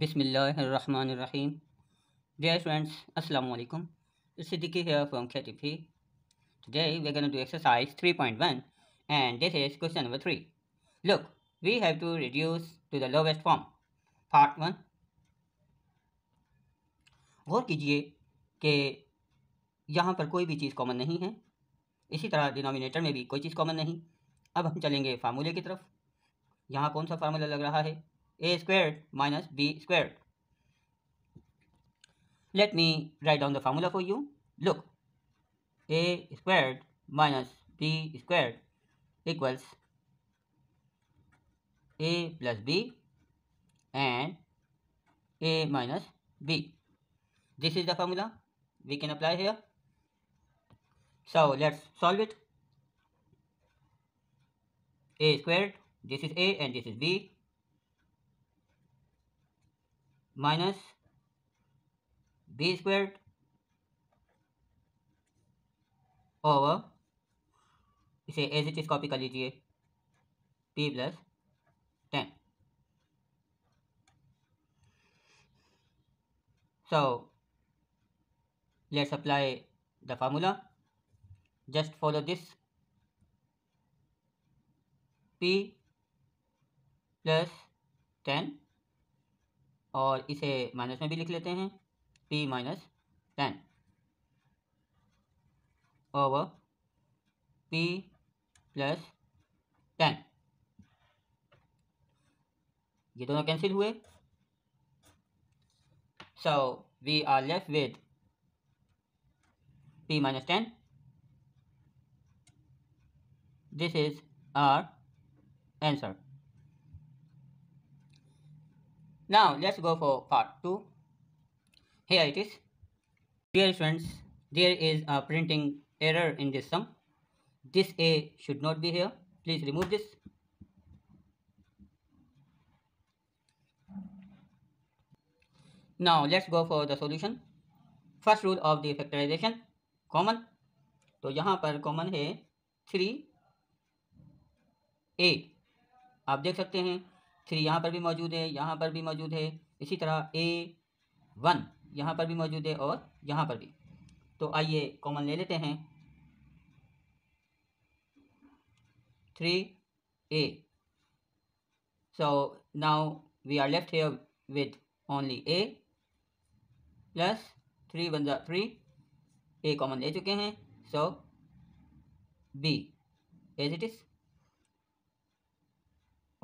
बिसमीम जय फ्रेंड्स अस्सलाम वालेकुम सिद्दीकी हेयर फ्रॉम खेती फी today we are gonna do exercise 3.1 and this is question number three look we have to reduce to the lowest form part one गौर कीजिए कि यहाँ पर कोई भी चीज़ कॉमन नहीं है इसी तरह डिनोमिनेटर में भी कोई चीज़ कॉमन नहीं अब हम चलेंगे फार्मूले की तरफ यहाँ कौन सा फार्मूला लग रहा है a squared minus b squared. Let me write down the formula for you. Look, a squared minus b squared equals a plus b and a minus b. This is the formula we can apply here. So let's solve it. a squared, this is a and this is b minus b square over इसे as it is copy कर लीजिए p plus ten so let's apply the formula just follow this p plus ten और इसे minus में भी लिख लेते हैं p minus ten over p plus ten ये दोनों कैंसिल हुए so we are left with p minus ten this is our answer Now let's go for part 2. Here it is. Dear friends, there is a printing error in this sum. This A should not be here. Please remove this. Now let's go for the solution. First rule of the factorization, common. तो यहाँ पर common है three ए आप देख सकते हैं three यहाँ पर भी मौजूद है यहाँ पर भी मौजूद है इसी तरह ए वन यहाँ पर भी मौजूद है और यहाँ पर भी तो आइए कॉमन ले लेते हैं three a so now we are left here with only a plus three one जो थ्री ए कॉमन ले चुके हैं so b as it is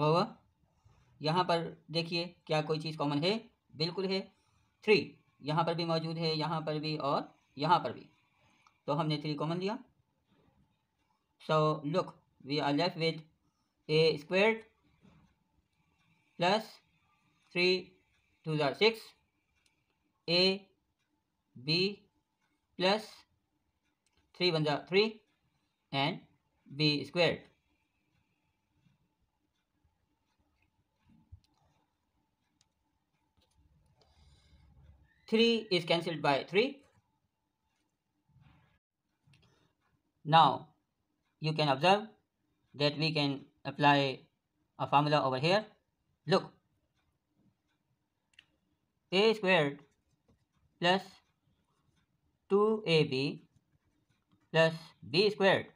over यहाँ पर देखिए क्या कोई चीज़ कॉमन है बिल्कुल है थ्री यहाँ पर भी मौजूद है यहाँ पर भी और यहाँ पर भी तो हमने थ्री कॉमन दिया so look we are left with a square plus three two ज़ार six a b plus three one ज़ार three and b square 3 is cancelled by 3. Now you can observe that we can apply a formula over here. Look, a squared plus 2ab plus b squared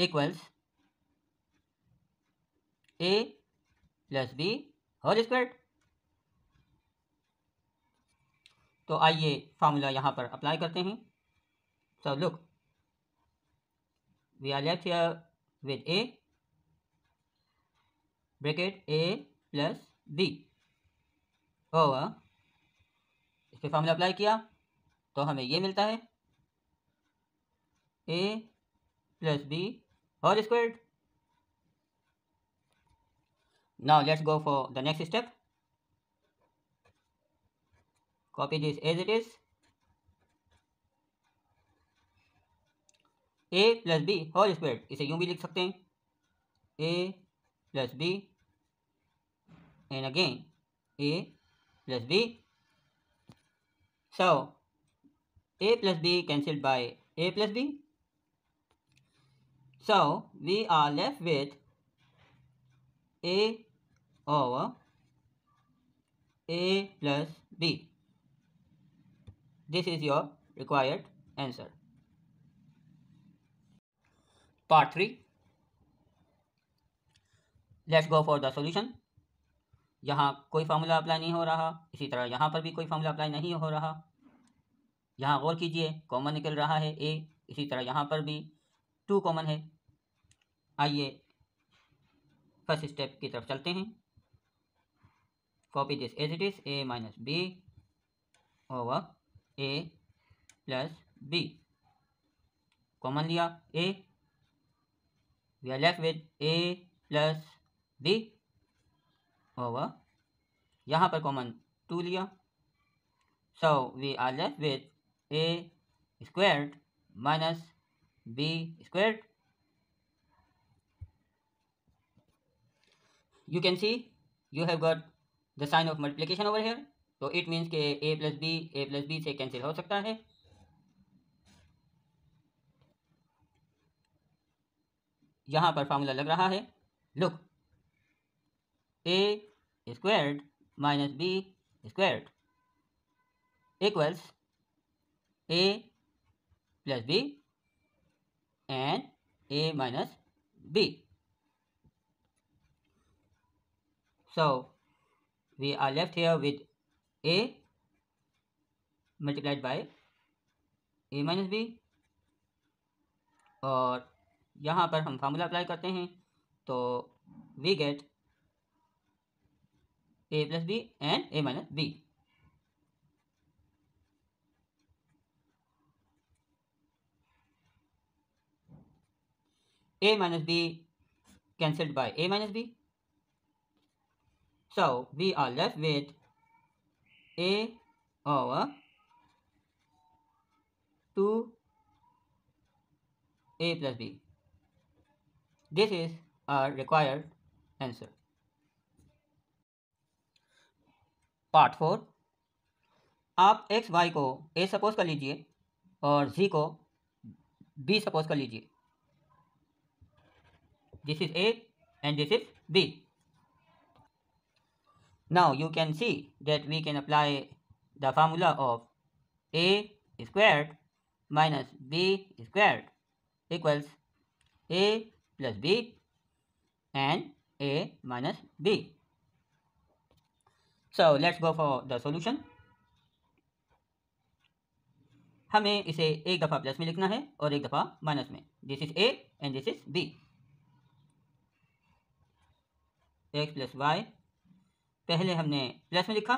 equals a plus b whole squared. तो आइए formula यहाँ पर apply करते हैं so look we are left here with a bracket a plus b और इस पर formula apply किया तो हमें ये मिलता है a plus b whole squared now let's go for the next step copy this as it is a plus b whole squared इसे यूं भी लिख सकते a plus b and again a plus b so a plus b cancelled by a plus b so we are left with a over a plus b this is your required answer part three let's go for the solution यहाँ कोई formula apply नहीं हो रहा इसी तरह यहाँ पर भी कोई फार्मूला अप्लाई नहीं हो रहा यहाँ गौर कीजिए कॉमन निकल रहा है ए इसी तरह यहाँ पर भी टू कॉमन है आइए फर्स्ट स्टेप की तरफ चलते हैं copy this as it is a minus b over a plus b common लिया ए we are left with a plus b over यहाँ पर कॉमन टू लिया so we are left with a squared minus b squared you can see you have got the sign of multiplication over here तो it means के a plus b a plus b से cancel हो सकता है यहां पर formula लग रहा है look a squared minus b squared equals a plus b and a minus b so we are left here with a multiplied by a minus b और यहाँ पर हम फार्मूला अप्लाई करते हैं तो we get a plus b and a minus b a minus B cancelled by a minus b so we are left with a over 2 a plus b. This is our required answer. Part four आप x y को a suppose कर लीजिए और जी को B suppose कर लीजिए this is a and this is b Now you can see that we can apply the formula of a squared minus b squared equals a plus b and a minus b. So let's go for the solution. हमें इसे एक दफ़ा plus में लिखना है और एक दफ़ा माइनस में this is a and this is b x plus y पहले हमने प्लस में लिखा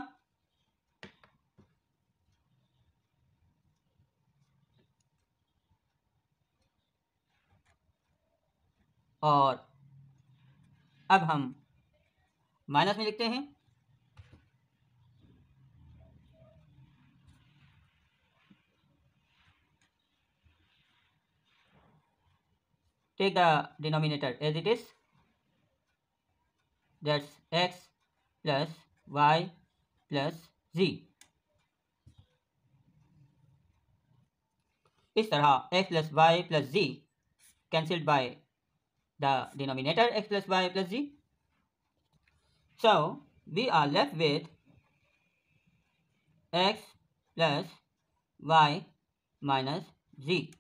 और अब हम माइनस में लिखते हैं take the denominator as it is that's x plus y plus z इस तरह x plus y plus z cancelled by the denominator x plus y plus z so we are left with x plus y minus z.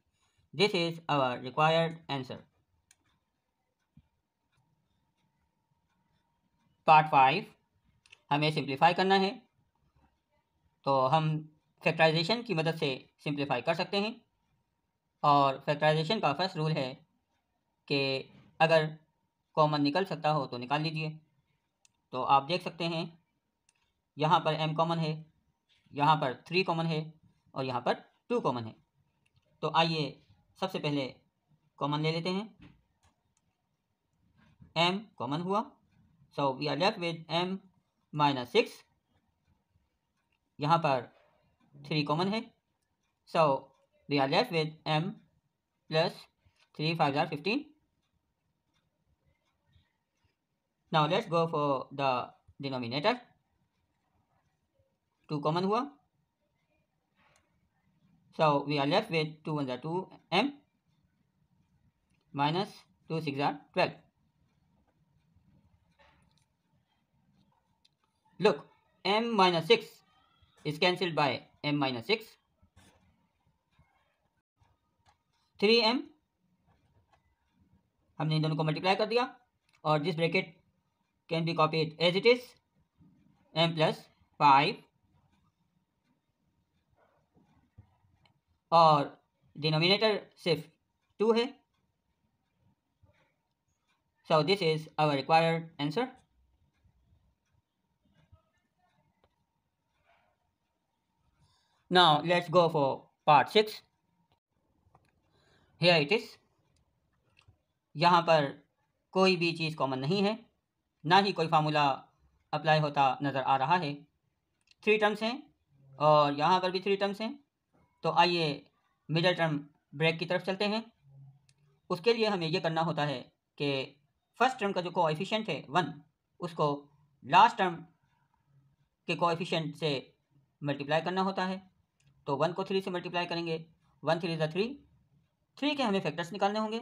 This is our required answer. Part 5 हमें simplify करना है तो हम factorisation की मदद से simplify कर सकते हैं और फैक्टराइजेशन का फर्स्ट रूल है कि अगर कॉमन निकल सकता हो तो निकाल लीजिए तो आप देख सकते हैं यहाँ पर एम कॉमन है यहाँ पर थ्री कॉमन है और यहाँ पर टू कॉमन है तो आइए सबसे पहले कॉमन ले लेते हैं एम कॉमन हुआ so we are left with m minus six यहाँ पर थ्री कॉमन है so we are left with m plus three five are fifteen now let's go for the denominator two common हुआ so we are left with two one जार two m minus two six are twelve Look, m minus 6 is cancelled by m minus 6. 3m हमने इन दोनों को multiply कर दिया और this bracket can be copied as it is m plus five और denominator सिर्फ two है so this is our required answer Now let's go for part six here it is यहाँ पर कोई भी चीज़ कॉमन नहीं है ना ही कोई फार्मूला अप्लाई होता नज़र आ रहा है थ्री टर्म्स हैं और यहाँ पर भी थ्री टर्म्स हैं तो आइए मिडल टर्म ब्रेक की तरफ चलते हैं उसके लिए हमें यह करना होता है कि फर्स्ट टर्म का जो कोएफिशिएंट है वन उसको लास्ट टर्म के कोएफिशिएंट से मल्टीप्लाई करना होता है तो वन को थ्री से मल्टीप्लाई करेंगे वन थ्री ज़ा थ्री थ्री के हमें फैक्टर्स निकालने होंगे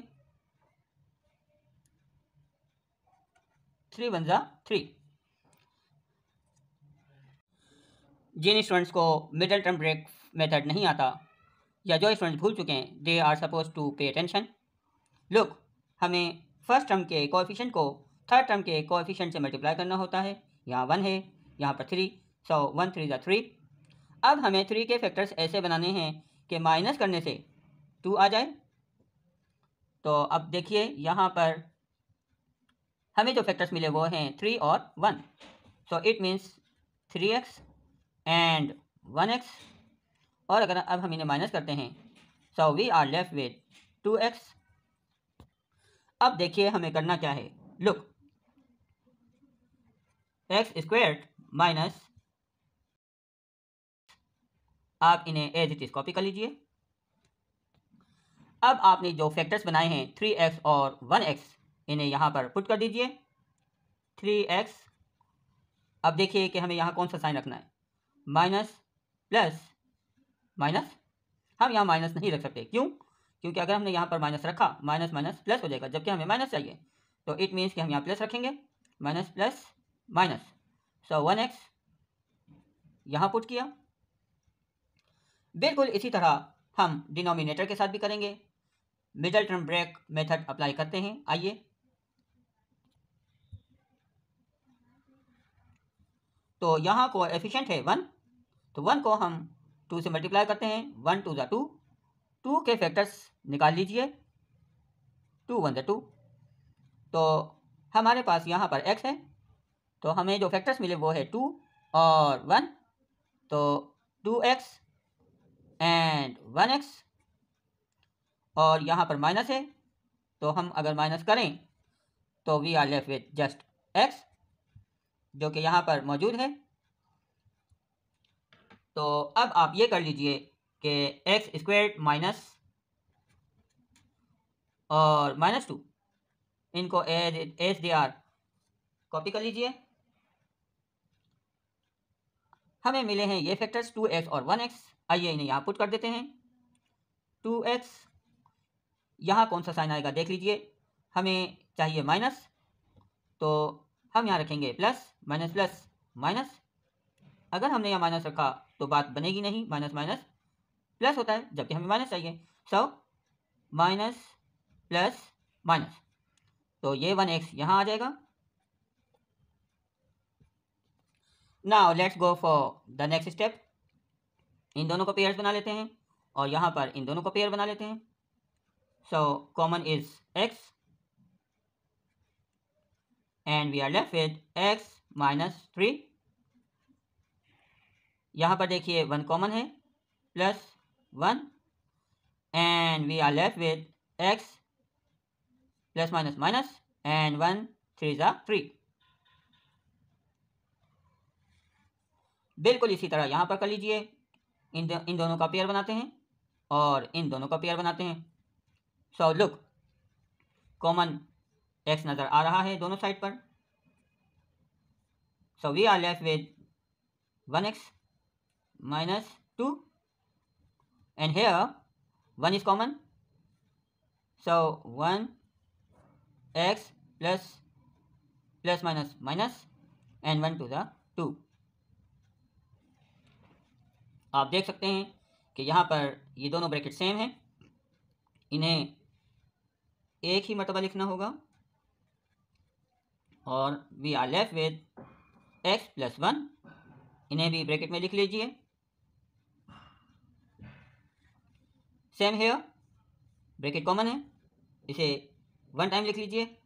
थ्री वन ज़ा थ्री जिन स्टूडेंट्स को मिडल टर्म ब्रेक मेथड नहीं आता या जो स्टूडेंट्स भूल चुके हैं they are suppose to pay attention look हमें फर्स्ट टर्म के कोएफिशिएंट को थर्ड टर्म के कोएफिशिएंट से मल्टीप्लाई करना होता है यहाँ वन है यहाँ पर थ्री सो वन थ्री ज़ा थ्री अब हमें थ्री के फैक्टर्स ऐसे बनाने हैं कि माइनस करने से टू आ जाए तो अब देखिए यहाँ पर हमें जो फैक्टर्स मिले वो हैं थ्री और one so it means three x and one x और अगर अब हम इन्हें माइनस करते हैं so we are left with two x अब देखिए हमें करना क्या है लुक एक्स स्क्वेयर माइनस आप इन्हें एज इट इज कॉपी कर लीजिए अब आपने जो फैक्टर्स बनाए हैं थ्री एक्स और वन एक्स इन्हें यहाँ पर पुट कर दीजिए थ्री एक्स अब देखिए कि हमें यहाँ कौन सा साइन रखना है माइनस प्लस माइनस हम यहाँ माइनस नहीं रख सकते क्यों क्योंकि अगर हमने यहाँ पर माइनस रखा माइनस माइनस प्लस हो जाएगा जबकि हमें माइनस चाहिए तो इट मीन्स कि हम यहाँ प्लस रखेंगे minus plus minus so one x यहाँ पुट किया बिल्कुल इसी तरह हम डिनोमिनेटर के साथ भी करेंगे middle term break method apply करते हैं आइए तो यहाँ को एफिशिएंट है वन तो वन को हम टू से मल्टीप्लाई करते हैं वन टू ज़ा टू टू के फैक्टर्स निकाल लीजिए टू वन ज़ा टू तो हमारे पास यहाँ पर एक्स है तो हमें जो फैक्टर्स मिले वो है टू और वन तो two x and one x और यहाँ पर माइनस है तो हम अगर माइनस करें तो we are left with just x जो कि यहाँ पर मौजूद है तो अब आप ये कर लीजिए कि एक्स स्क्वेयर माइनस और माइनस टू इनको as H D R copy कर लीजिए हमें मिले हैं ये फैक्टर्स टू एक्स और वन एक्स आइए इन्हें यहाँ पुट कर देते हैं टू एक्स यहाँ कौन सा साइन आएगा देख लीजिए हमें चाहिए माइनस तो हम यहाँ रखेंगे प्लस माइनस प्लस माइनस अगर हमने यहाँ माइनस रखा तो बात बनेगी नहीं माइनस माइनस प्लस होता है जबकि हमें माइनस चाहिए सौ माइनस प्लस माइनस तो ये वन एक्स यहाँ आ जाएगा now let's go for the next step इन दोनों को पेयर्स बना लेते हैं और यहाँ पर इन दोनों को पेयर बना लेते हैं so common is x and we are left with x minus three यहाँ पर देखिए वन कॉमन है plus one and we are left with x plus minus minus and one three ज़ा थ्री बिल्कुल इसी तरह यहाँ पर कर लीजिए इन दो, इन दोनों का पेयर बनाते हैं और इन दोनों का पेयर बनाते हैं सो लुक कॉमन एक्स नज़र आ रहा है दोनों साइड पर so we are left with one x minus two and here one is common so one x plus plus minus minus and one two the two आप देख सकते हैं कि यहाँ पर ये दोनों ब्रैकेट सेम हैं इन्हें एक ही मरतबा लिखना होगा और we are left with x plus one इन्हें भी ब्रैकेट में लिख लीजिए सेम है ब्रैकेट कॉमन है इसे वन टाइम लिख लीजिए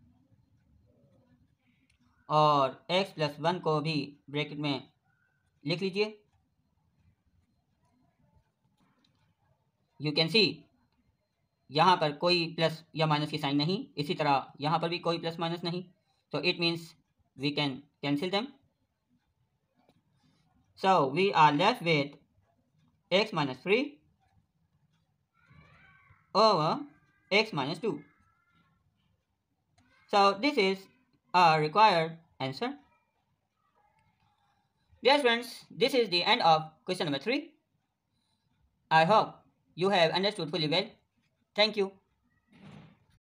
और एक्स प्लस वन को भी ब्रैकेट में लिख लीजिए यू कैन सी यहाँ पर कोई प्लस या माइनस की साइन नहीं इसी तरह यहाँ पर भी कोई प्लस माइनस नहीं तो it means we can cancel them so we are left with x minus three over x minus two so this is a required answer dear friends this is the end of question number three I hope You have understood fully well. Thank you.